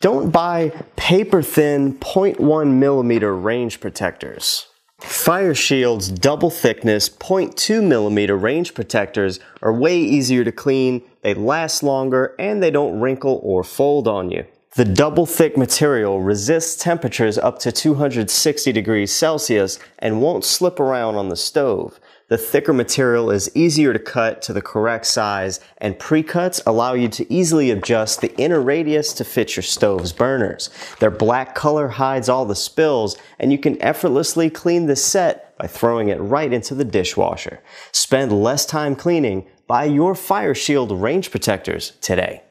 Don't buy paper thin 0.1 millimeter range protectors. Fire Shield's double thickness 0.2 millimeter range protectors are way easier to clean, they last longer, and they don't wrinkle or fold on you. The double thick material resists temperatures up to 260 degrees Celsius and won't slip around on the stove. The thicker material is easier to cut to the correct size and pre-cuts allow you to easily adjust the inner radius to fit your stove's burners. Their black color hides all the spills and you can effortlessly clean the set by throwing it right into the dishwasher. Spend less time cleaning. Buy your Fire Shield range protectors today.